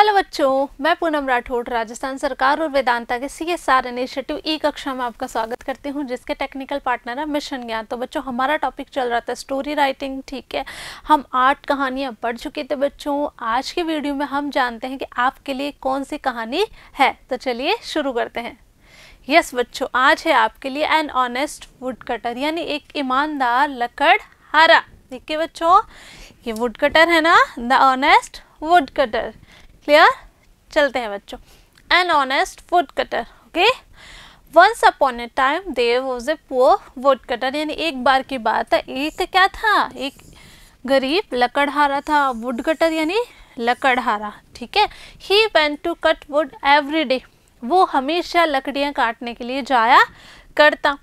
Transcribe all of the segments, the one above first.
Hello बच्चों मैं पूनम राठौड़ राजस्थान सरकार और वेदांता के C S R initiative e कक्षा में आपका स्वागत करती हूँ जिसके टेक्निकल पार्टनर है मिशन ज्ञान तो बच्चों हमारा टॉपिक चल रहा था स्टोरी राइटिंग ठीक है हम आठ कहानियाँ पढ़ चुके थे बच्चों आज की वीडियो में हम जानते हैं कि आपके लिए कौन सी कहानी है तो चलिए शुरू करते हैं यस बच्चों आज है आपके लिए एन ऑनेस्ट वुड कटर यानी एक ईमानदार लकड़हारा ठीक है बच्चों ये वुड कटर है ना the honest wood cutter clear चलते हैं बच्चों an honest wood cutter okay once upon a time there was a poor wood cutter यानी एक बार की बात है एक क्या था एक गरीब लकड़हारा था वुड कटर यानी लकड़हारा ठीक है he went to cut wood every day वो हमेशा लकड़ियाँ काटने के लिए जाया करता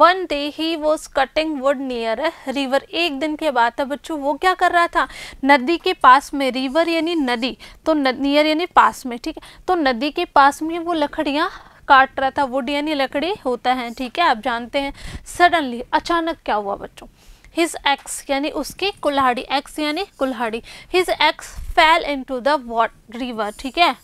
वन डे ही वो cutting wood near a river एक दिन के बाद था बच्चों वो क्या कर रहा था नदी के पास में रिवर यानी नदी तो नियर यानी पास में ठीक है तो नदी के पास में वो लकड़ियाँ काट रहा था वुड यानी लकड़ी होता है ठीक है आप जानते हैं सडनली अचानक क्या हुआ बच्चों हिज एक्स यानी उसकी कुल्हाड़ी एक्स यानी कुल्हाड़ी his axe fell in to the what river ठीक है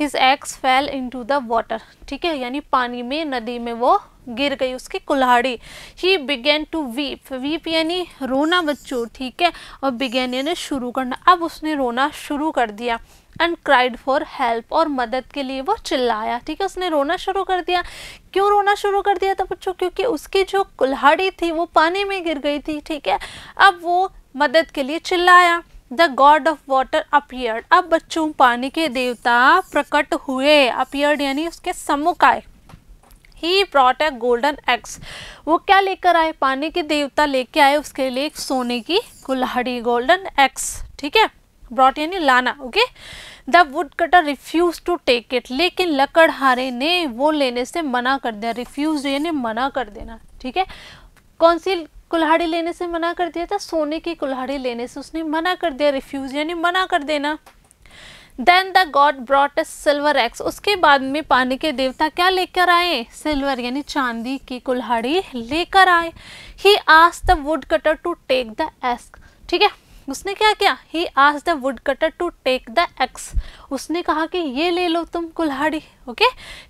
his axe fell in to the water ठीक है यानी पानी में नदी में वो गिर गई उसकी कुल्हाड़ी he began to weep weep यानी रोना बच्चों ठीक है और बिगेन यानी शुरू करना अब उसने रोना शुरू कर दिया एंड क्राइड फॉर हेल्प और मदद के लिए वो चिल्लाया ठीक है उसने रोना शुरू कर दिया क्यों रोना शुरू कर दिया था बच्चों क्योंकि उसकी जो कुल्हाड़ी थी वो पानी में गिर गई थी ठीक है अब वो मदद के लिए चिल्लाया the god of water appeared अब बच्चों पानी के देवता प्रकट हुए अपियर्ड यानी उसके सम्मुख आए he brought a golden axe वो क्या लेकर आए पानी के देवता लेके आए उसके लिए सोने की कुल्हाड़ी गोल्डन एक्स ठीक है ब्रॉट यानी लाना okay the wood cutter refuse to take it लेकिन लकड़हारे ने वो लेने से मना कर दिया रिफ्यूज यानी मना कर देना ठीक है कौन सी कुल्हाड़ी लेने से मना कर दिया था सोने की कुल्हाड़ी लेने से उसने मना कर दिया रिफ्यूज यानी मना कर देना then the god brought silver axe उसके बाद में पानी के देवता क्या लेकर आए सिल्वर यानी चांदी की कुल्हाड़ी लेकर आए ही आस the wood cutter to take the ask ठीक है उसने क्या किया ही आज the wood cutter to take the x उसने कहा कि ये ले लो तुम कुल्हाड़ी ओके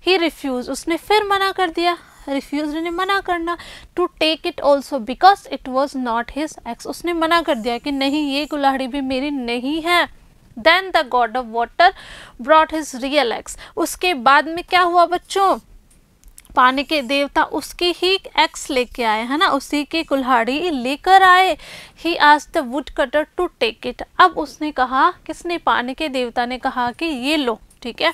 ही रिफ्यूज उसने फिर मना कर दिया रिफ्यूज ने मना करना to take it also because it was not his axe उसने मना कर दिया कि नहीं ये कुल्हाड़ी भी मेरी नहीं है then the god of water brought his real axe उसके बाद में क्या हुआ बच्चों पानी के देवता उसकी ही एक्स लेके आए है ना उसी की कुल्हाड़ी लेकर आए ही आज the wood cutter to take it अब उसने कहा किसने पानी के देवता ने कहा कि ये लो ठीक है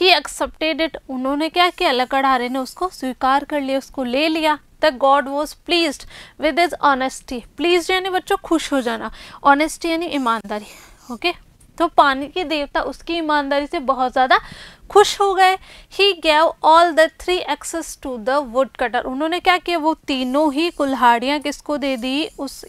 ही एक्सेप्टेड इट उन्होंने क्या किया लकड़हारे ने उसको स्वीकार कर लिया उसको ले लिया the god was pleased with his honesty pleased यानी बच्चों खुश हो जाना ऑनेस्टी यानी ईमानदारी ओके okay? तो पानी के देवता उसकी ईमानदारी से बहुत ज़्यादा खुश हो गए he gave all the three axes to the wood cutter उन्होंने क्या किया वो तीनों ही कुल्हाड़ियाँ किसको दे दी उस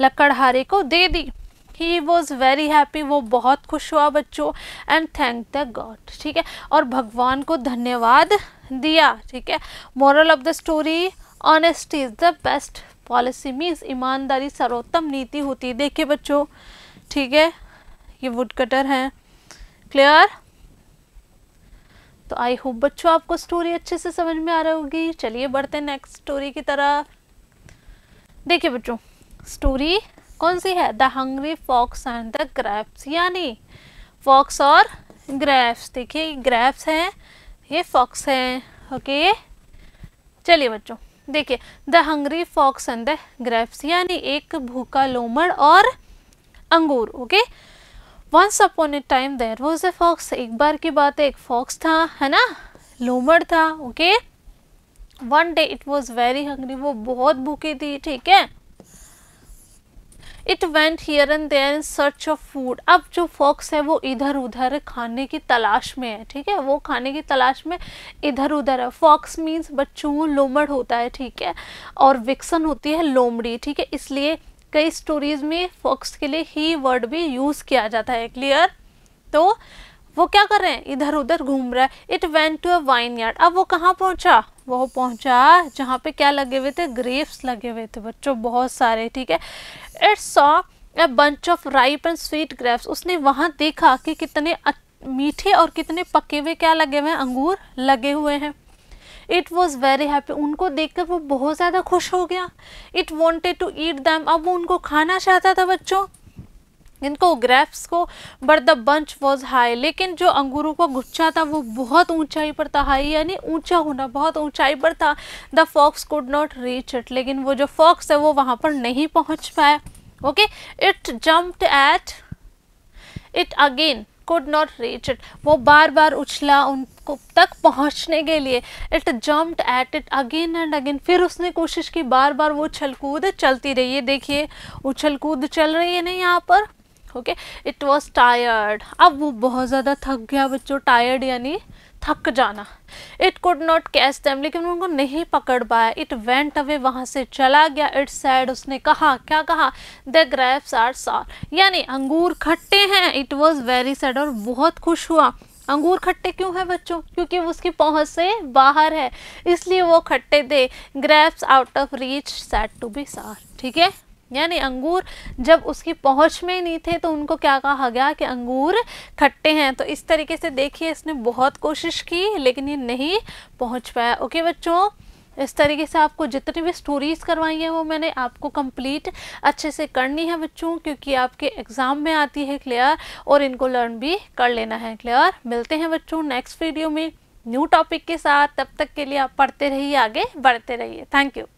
लकड़हारे को दे दी ही वॉज वेरी हैप्पी वो बहुत खुश हुआ बच्चों एंड थैंक द गॉड ठीक है और भगवान को धन्यवाद दिया ठीक है moral of the story honesty is the best policy means ईमानदारी सर्वोत्तम नीति होती है देखिए बच्चों ठीक है ये वुड कटर हैं क्लियर तो आई होप बच्चों आपको स्टोरी अच्छे से समझ में आ रही होगी चलिए बढ़ते हैं नेक्स्ट स्टोरी की तरह देखिए बच्चों स्टोरी कौन सी है the hungry fox and the grapes यानी फॉक्स और ग्रैप्स देखिए ग्रैप्स हैं ये फॉक्स हैं ओके चलिए बच्चों देखिए the hungry fox and the grapes यानी एक भूखा लोमड़ और अंगूर okay okay? Once upon a time there was a fox एक बार की बात है एक फॉक्स था है ना लोमड़ था okay one day it was very hungry वो बहुत भूखी थी ठीक है it went here and there in search of food अब जो फॉक्स है वो इधर उधर खाने की तलाश में है ठीक है वो खाने की तलाश में इधर उधर है फॉक्स मीन्स बच्चों लोमड़ होता है ठीक है और विक्सन होती है लोमड़ी ठीक है इसलिए कई स्टोरीज में फॉक्स के लिए ही वर्ड भी यूज किया जाता है क्लियर तो वो क्या कर रहे हैं इधर उधर घूम रहा है it went to a vineyard अब वो कहाँ पहुँचा वो पहुँचा जहाँ पे क्या लगे हुए थे ग्रेप्स लगे हुए थे बच्चों बहुत सारे ठीक है it saw a bunch of ripe and sweet grapes उसने वहाँ देखा कि कितने मीठे और कितने पके हुए क्या लगे हुए हैं अंगूर लगे हुए हैं इट वॉज़ वेरी हैप्पी उनको देख वो बहुत ज़्यादा खुश हो गया it wanted to eat them अब वो उनको खाना चाहता था बच्चों इनको ग्रेप्स को but the bunch was high लेकिन जो अंगूरों का गुच्छा था वो बहुत ऊंचाई पर था हाई यानी ऊंचा होना बहुत ऊंचाई पर था the fox could not reach it लेकिन वो जो फॉक्स है वो वहाँ पर नहीं पहुँच पाया okay it jumped at it again could not reach it वो बार बार उछला उनको तक पहुंचने के लिए it jumped at it again and again फिर उसने कोशिश की बार बार वो उछल कूद चलती रही है देखिए उछल कूद चल रही है ना यहाँ पर ओके इट वॉज टायर्ड अब वो बहुत ज़्यादा थक गया बच्चों टायर्ड यानी थक जाना it could not catch them लेकिन उनको नहीं पकड़ पाया इट वेंट अवे वहाँ से चला गया इट सैड उसने कहा क्या कहा द ग्रैप्स आर सार यानी अंगूर खट्टे हैं इट वॉज वेरी सैड और बहुत खुश हुआ अंगूर खट्टे क्यों है बच्चों क्योंकि वो उसकी पहुंच से बाहर है इसलिए वो खट्टे the grapes out of reach said to be sour ठीक है यानी अंगूर जब उसकी पहुंच में नहीं थे तो उनको क्या कहा गया कि अंगूर खट्टे हैं तो इस तरीके से देखिए इसने बहुत कोशिश की लेकिन ये नहीं पहुंच पाया ओके बच्चों इस तरीके से आपको जितनी भी स्टोरीज़ करवाई हैं वो मैंने आपको कंप्लीट अच्छे से करनी है बच्चों क्योंकि आपके एग्ज़ाम में आती है क्लियर और इनको लर्न भी कर लेना है क्लियर मिलते हैं बच्चों नेक्स्ट वीडियो में न्यू टॉपिक के साथ तब तक के लिए आप पढ़ते रहिए आगे बढ़ते रहिए थैंक यू